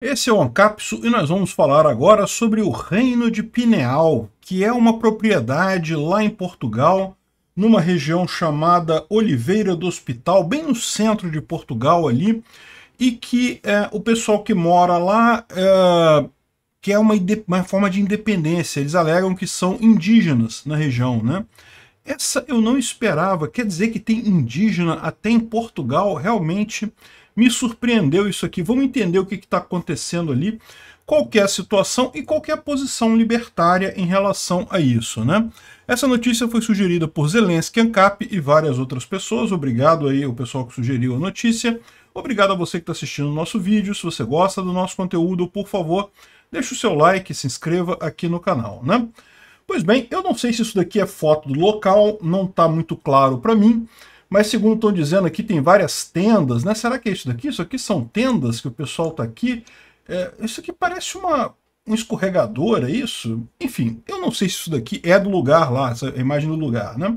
Esse é o Ancapsu e nós vamos falar agora sobre o Reino de Pineal, que é uma propriedade lá em Portugal, numa região chamada Oliveira do Hospital, bem no centro de Portugal ali, e que é, o pessoal que mora lá é, quer é uma, uma forma de independência. Eles alegam que são indígenas na região, né? Essa eu não esperava. Quer dizer que tem indígena até em Portugal, realmente me surpreendeu isso aqui. Vamos entender o que está acontecendo ali, qualquer é situação e qualquer é posição libertária em relação a isso, né? Essa notícia foi sugerida por Zelensky, ANCAP e várias outras pessoas. Obrigado aí ao pessoal que sugeriu a notícia. Obrigado a você que está assistindo o nosso vídeo. Se você gosta do nosso conteúdo, por favor, deixe o seu like, se inscreva aqui no canal, né? Pois bem, eu não sei se isso daqui é foto do local, não está muito claro para mim, mas segundo estão dizendo aqui, tem várias tendas, né? Será que é isso daqui? Isso aqui são tendas que o pessoal está aqui? É, isso aqui parece uma, um escorregador, é isso? Enfim, eu não sei se isso daqui é do lugar lá, essa é imagem do lugar, né?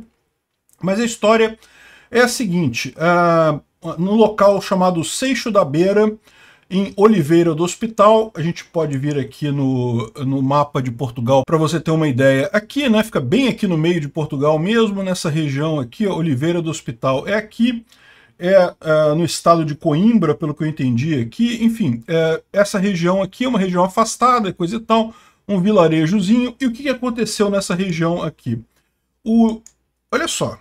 Mas a história é a seguinte, uh, ah, no local chamado Seixo da Beira, em Oliveira do Hospital. A gente pode vir aqui no, no mapa de Portugal para você ter uma ideia. Aqui, né, fica bem aqui no meio de Portugal mesmo, nessa região aqui, Oliveira do Hospital é aqui. É, é no estado de Coimbra, pelo que eu entendi aqui. Enfim, é, essa região aqui é uma região afastada, coisa e tal, um vilarejozinho. E o que aconteceu nessa região aqui? O, olha só,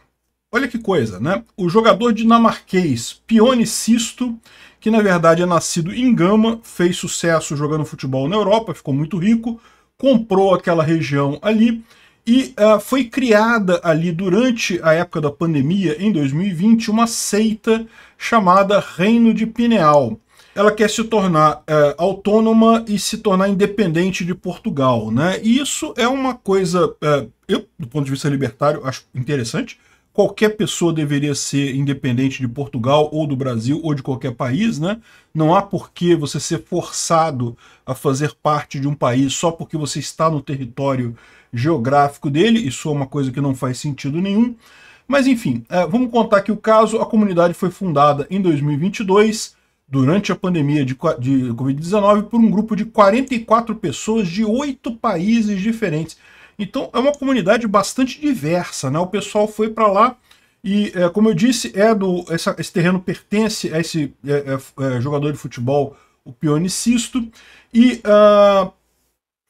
Olha que coisa, né? O jogador dinamarquês Pione Sisto, que na verdade é nascido em Gama, fez sucesso jogando futebol na Europa, ficou muito rico, comprou aquela região ali e uh, foi criada ali durante a época da pandemia, em 2020, uma seita chamada Reino de Pineal. Ela quer se tornar uh, autônoma e se tornar independente de Portugal, né? E isso é uma coisa, uh, eu, do ponto de vista libertário, acho interessante, qualquer pessoa deveria ser independente de Portugal ou do Brasil ou de qualquer país, né? Não há por que você ser forçado a fazer parte de um país só porque você está no território geográfico dele, isso é uma coisa que não faz sentido nenhum. Mas enfim, é, vamos contar que o caso, a comunidade foi fundada em 2022, durante a pandemia de, de Covid-19, por um grupo de 44 pessoas de oito países diferentes. Então é uma comunidade bastante diversa, né? O pessoal foi para lá e, é, como eu disse, é do essa, esse terreno pertence a esse é, é, é jogador de futebol, o Pionicisto, e uh,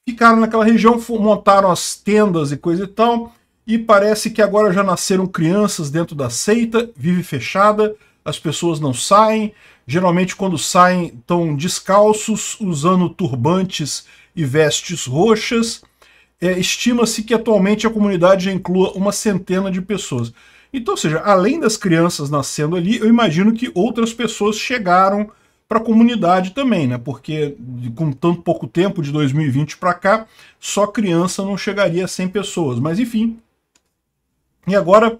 ficaram naquela região, montaram as tendas e coisa e tal, e parece que agora já nasceram crianças dentro da seita, vive fechada, as pessoas não saem, geralmente quando saem estão descalços, usando turbantes e vestes roxas, é, estima-se que atualmente a comunidade já inclua uma centena de pessoas. Então, ou seja, além das crianças nascendo ali, eu imagino que outras pessoas chegaram para a comunidade também, né? Porque com tanto pouco tempo, de 2020 para cá, só criança não chegaria a 100 pessoas. Mas enfim. E agora,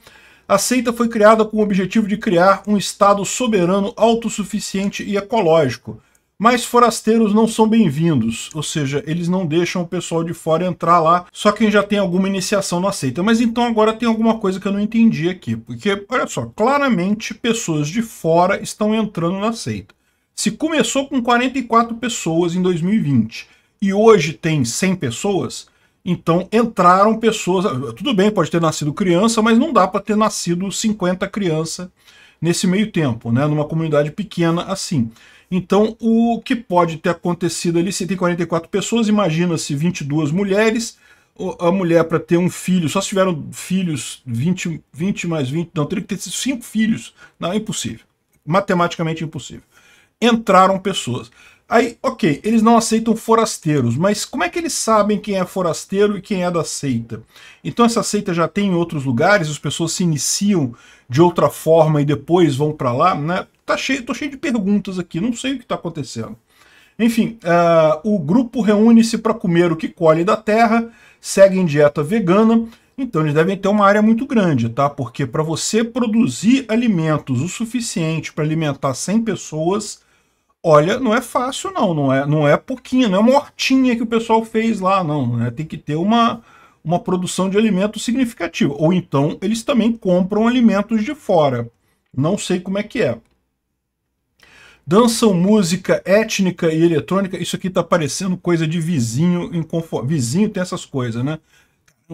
a seita foi criada com o objetivo de criar um Estado soberano, autossuficiente e ecológico mas forasteiros não são bem-vindos, ou seja, eles não deixam o pessoal de fora entrar lá, só quem já tem alguma iniciação não aceita. Mas então agora tem alguma coisa que eu não entendi aqui, porque, olha só, claramente pessoas de fora estão entrando na seita. Se começou com 44 pessoas em 2020 e hoje tem 100 pessoas, então entraram pessoas. Tudo bem, pode ter nascido criança, mas não dá para ter nascido 50 crianças nesse meio tempo, né? Numa comunidade pequena assim. Então, o que pode ter acontecido ali, se tem 44 pessoas, imagina-se 22 mulheres, a mulher para ter um filho, só se tiveram filhos 20, 20 mais 20, não, teria que ter cinco filhos. Não, é impossível. Matematicamente impossível. Entraram pessoas. Aí, ok, eles não aceitam forasteiros, mas como é que eles sabem quem é forasteiro e quem é da seita? Então essa seita já tem em outros lugares, as pessoas se iniciam de outra forma e depois vão para lá, né? Tá cheio, tô cheio de perguntas aqui, não sei o que está acontecendo. Enfim, uh, o grupo reúne-se para comer o que colhe da terra, seguem dieta vegana, então eles devem ter uma área muito grande, tá? Porque para você produzir alimentos o suficiente para alimentar 100 pessoas, Olha, não é fácil não, não é, não é pouquinho, não é uma hortinha que o pessoal fez lá, não. Né? Tem que ter uma, uma produção de alimentos significativa. Ou então eles também compram alimentos de fora. Não sei como é que é. Dançam música étnica e eletrônica. Isso aqui tá parecendo coisa de vizinho inconforme. Vizinho tem essas coisas, né?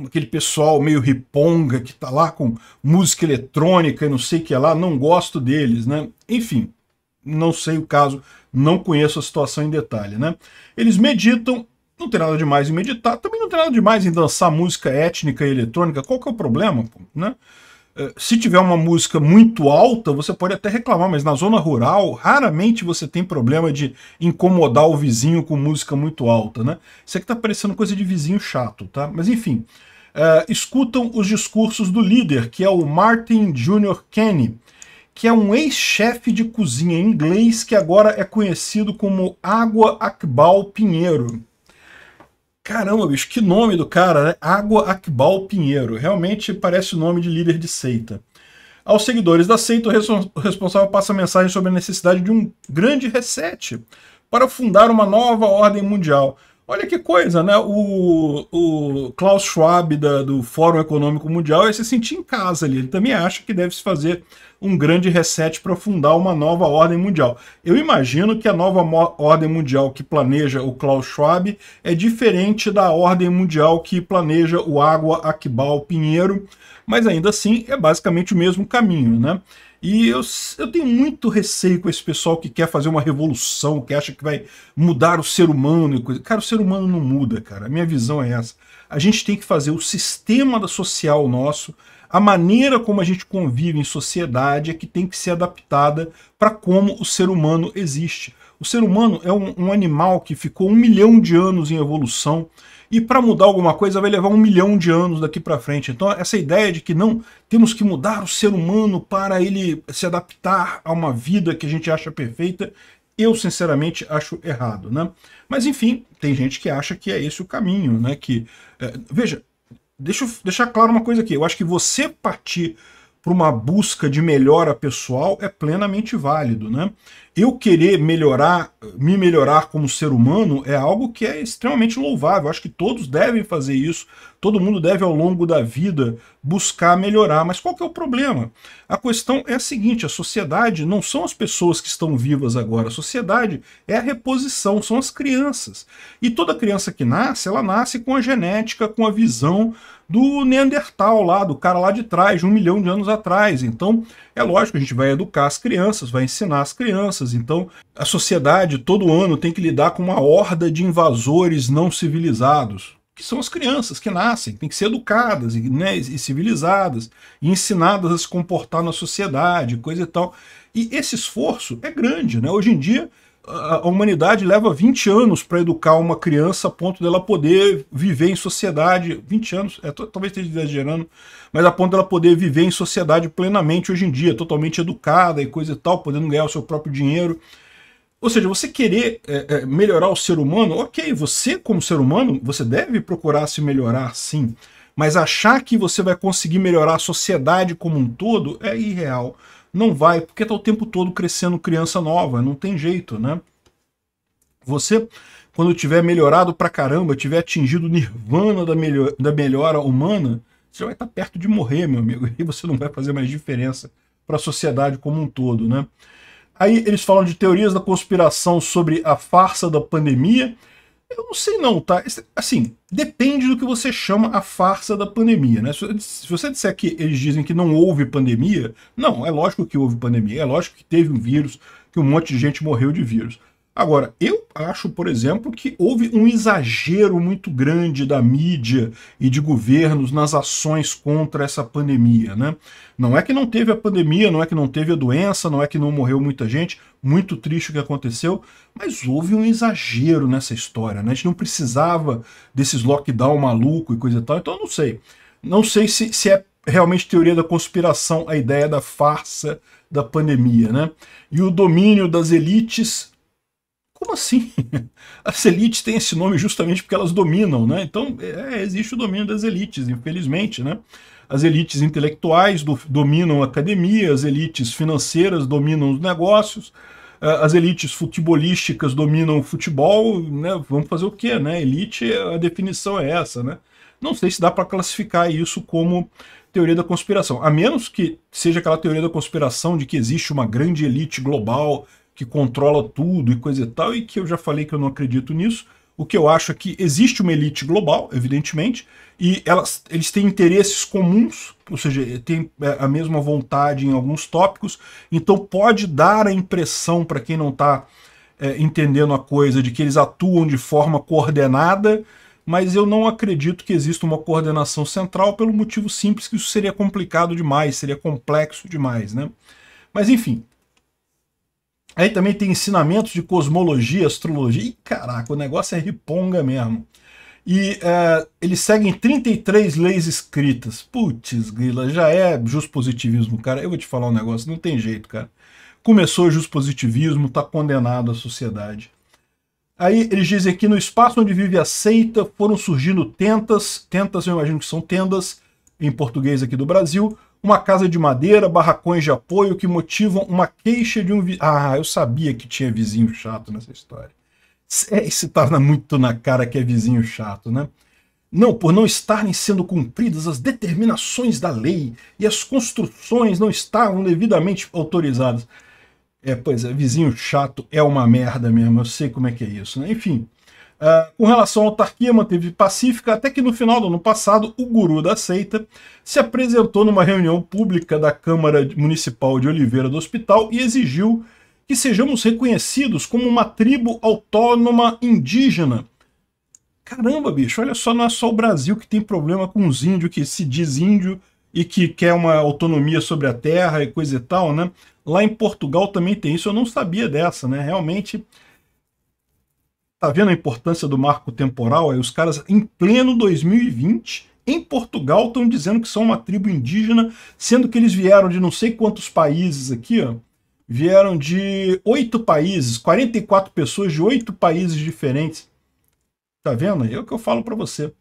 Aquele pessoal meio riponga que tá lá com música eletrônica e não sei o que é lá. Não gosto deles, né? Enfim não sei o caso, não conheço a situação em detalhe, né? Eles meditam, não tem nada demais em meditar, também não tem nada demais em dançar música étnica e eletrônica, qual que é o problema, né? É, se tiver uma música muito alta, você pode até reclamar, mas na zona rural, raramente você tem problema de incomodar o vizinho com música muito alta, né? Isso aqui tá parecendo coisa de vizinho chato, tá? Mas enfim, uh, escutam os discursos do líder, que é o Martin Jr. Kenny, que é um ex-chefe de cozinha inglês que agora é conhecido como Água Akbal Pinheiro. Caramba, bicho, que nome do cara, né? Água Akbal Pinheiro. Realmente parece o nome de líder de seita. Aos seguidores da seita, o responsável passa mensagem sobre a necessidade de um grande reset para fundar uma nova ordem mundial, Olha que coisa, né? O, o Klaus Schwab da, do Fórum Econômico Mundial se sentir em casa ali. Ele também acha que deve se fazer um grande reset para fundar uma nova ordem mundial. Eu imagino que a nova ordem mundial que planeja o Klaus Schwab é diferente da ordem mundial que planeja o Água Akbal Pinheiro, mas ainda assim é basicamente o mesmo caminho, né? E eu, eu tenho muito receio com esse pessoal que quer fazer uma revolução, que acha que vai mudar o ser humano e coisa. Cara, o ser humano não muda, cara. A minha visão é essa. A gente tem que fazer o sistema social nosso, a maneira como a gente convive em sociedade é que tem que ser adaptada para como o ser humano existe. O ser humano é um, um animal que ficou um milhão de anos em evolução e para mudar alguma coisa vai levar um milhão de anos daqui para frente. Então essa ideia de que não temos que mudar o ser humano para ele se adaptar a uma vida que a gente acha perfeita, eu sinceramente acho errado, né? Mas enfim, tem gente que acha que é esse o caminho, né? Que é, veja, deixa eu deixar claro uma coisa aqui. Eu acho que você partir para uma busca de melhora pessoal é plenamente válido. Né? Eu querer melhorar, me melhorar como ser humano é algo que é extremamente louvável. Acho que todos devem fazer isso, todo mundo deve ao longo da vida buscar melhorar. Mas qual que é o problema? A questão é a seguinte, a sociedade não são as pessoas que estão vivas agora, a sociedade é a reposição, são as crianças. E toda criança que nasce, ela nasce com a genética, com a visão do Neandertal lá, do cara lá de trás, de um milhão de anos atrás. Então, é lógico, a gente vai educar as crianças, vai ensinar as crianças. Então, a sociedade todo ano tem que lidar com uma horda de invasores não civilizados, que são as crianças que nascem, tem que ser educadas né, e civilizadas, e ensinadas a se comportar na sociedade, coisa e tal. E esse esforço é grande, né? Hoje em dia a humanidade leva 20 anos para educar uma criança a ponto dela poder viver em sociedade. 20 anos, é, talvez esteja exagerando, mas a ponto dela poder viver em sociedade plenamente hoje em dia, totalmente educada e coisa e tal, podendo ganhar o seu próprio dinheiro. Ou seja, você querer é, é, melhorar o ser humano, ok, você como ser humano, você deve procurar se melhorar sim, mas achar que você vai conseguir melhorar a sociedade como um todo é irreal. Não vai, porque está o tempo todo crescendo criança nova, não tem jeito, né? Você, quando tiver melhorado pra caramba, tiver atingido o nirvana da, melhor, da melhora humana, você vai estar tá perto de morrer, meu amigo, e você não vai fazer mais diferença para a sociedade como um todo, né? Aí eles falam de teorias da conspiração sobre a farsa da pandemia, eu não sei não, tá? Assim, depende do que você chama a farsa da pandemia, né? Se você disser que eles dizem que não houve pandemia, não, é lógico que houve pandemia, é lógico que teve um vírus, que um monte de gente morreu de vírus. Agora, eu acho, por exemplo, que houve um exagero muito grande da mídia e de governos nas ações contra essa pandemia. Né? Não é que não teve a pandemia, não é que não teve a doença, não é que não morreu muita gente, muito triste o que aconteceu, mas houve um exagero nessa história. Né? A gente não precisava desses lockdown maluco e coisa e tal, então eu não sei. Não sei se, se é realmente teoria da conspiração a ideia da farsa da pandemia. Né? E o domínio das elites como assim? As elites têm esse nome justamente porque elas dominam, né? Então, é, é, existe o domínio das elites, infelizmente, né? As elites intelectuais do, dominam a academia, as elites financeiras dominam os negócios, as elites futebolísticas dominam o futebol, né? Vamos fazer o quê, né? Elite, a definição é essa, né? Não sei se dá para classificar isso como teoria da conspiração, a menos que seja aquela teoria da conspiração de que existe uma grande elite global que controla tudo e coisa e tal, e que eu já falei que eu não acredito nisso. O que eu acho é que existe uma elite global, evidentemente, e elas, eles têm interesses comuns, ou seja, têm é, a mesma vontade em alguns tópicos, então pode dar a impressão para quem não está é, entendendo a coisa de que eles atuam de forma coordenada, mas eu não acredito que exista uma coordenação central pelo motivo simples que isso seria complicado demais, seria complexo demais, né? Mas enfim, Aí também tem ensinamentos de cosmologia, astrologia. E caraca, o negócio é riponga mesmo. E é, eles seguem 33 leis escritas. Putz, grila, já é positivismo, cara. Eu vou te falar um negócio, não tem jeito, cara. Começou o positivismo, tá condenado a sociedade. Aí eles dizem que no espaço onde vive a seita foram surgindo tentas, tentas eu imagino que são tendas, em português aqui do Brasil, uma casa de madeira, barracões de apoio que motivam uma queixa de um... Ah, eu sabia que tinha vizinho chato nessa história. Isso é, torna muito na cara que é vizinho chato, né? Não, por não estarem sendo cumpridas as determinações da lei e as construções não estavam devidamente autorizadas. É, pois é, vizinho chato é uma merda mesmo, eu sei como é que é isso, né? Enfim, Uh, com relação à autarquia, manteve pacífica até que no final do ano passado, o guru da seita se apresentou numa reunião pública da Câmara Municipal de Oliveira do Hospital e exigiu que sejamos reconhecidos como uma tribo autônoma indígena. Caramba, bicho, olha só, não é só o Brasil que tem problema com os índios, que se diz índio e que quer uma autonomia sobre a terra e coisa e tal, né? Lá em Portugal também tem isso, eu não sabia dessa, né? Realmente Tá vendo a importância do marco temporal? Aí os caras, em pleno 2020, em Portugal, estão dizendo que são uma tribo indígena, sendo que eles vieram de não sei quantos países aqui, ó. Vieram de oito países, 44 pessoas de oito países diferentes. Tá vendo? É o que eu falo para você.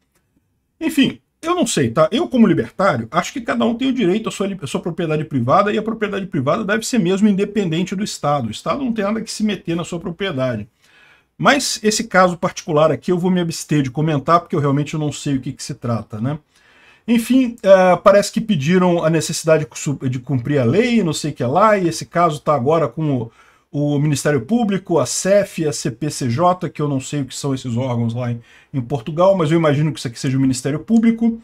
Enfim, eu não sei, tá? Eu, como libertário, acho que cada um tem o direito à sua, à sua, propriedade privada e a propriedade privada deve ser mesmo independente do Estado. O Estado não tem nada que se meter na sua propriedade. Mas esse caso particular aqui eu vou me abster de comentar, porque eu realmente não sei o que, que se trata, né? Enfim, uh, parece que pediram a necessidade de cumprir a lei, não sei o que é lá, e esse caso está agora com o, o, Ministério Público, a CEF, a CPCJ, que eu não sei o que são esses órgãos lá em, em Portugal, mas eu imagino que isso aqui seja o Ministério Público.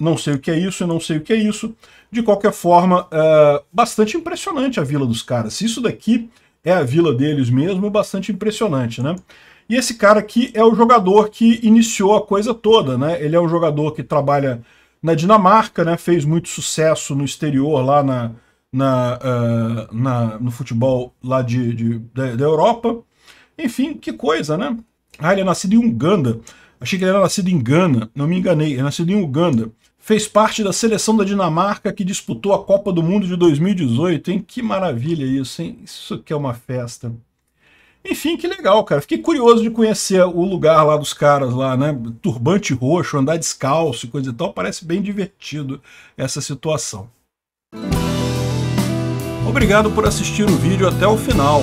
Não sei o que é isso, eu não sei o que é isso. De qualquer forma, uh, bastante impressionante a vila dos caras. Isso daqui é a vila deles mesmo, bastante impressionante, né? E esse cara aqui é o jogador que iniciou a coisa toda, né? Ele é um jogador que trabalha na Dinamarca, né? Fez muito sucesso no exterior, lá na, na, uh, na no futebol lá de, de, da, da Europa. Enfim, que coisa, né? Ah, ele é nascido em Uganda. Achei que ele era nascido em Gana. Não me enganei, ele é nascido em Uganda fez parte da seleção da Dinamarca que disputou a Copa do Mundo de 2018, hein? Que maravilha isso, hein? Isso que é uma festa. Enfim, que legal, cara. Fiquei curioso de conhecer o lugar lá dos caras lá, né? Turbante roxo, andar descalço, coisa e tal. Parece bem divertido essa situação. Obrigado por assistir o vídeo até o final.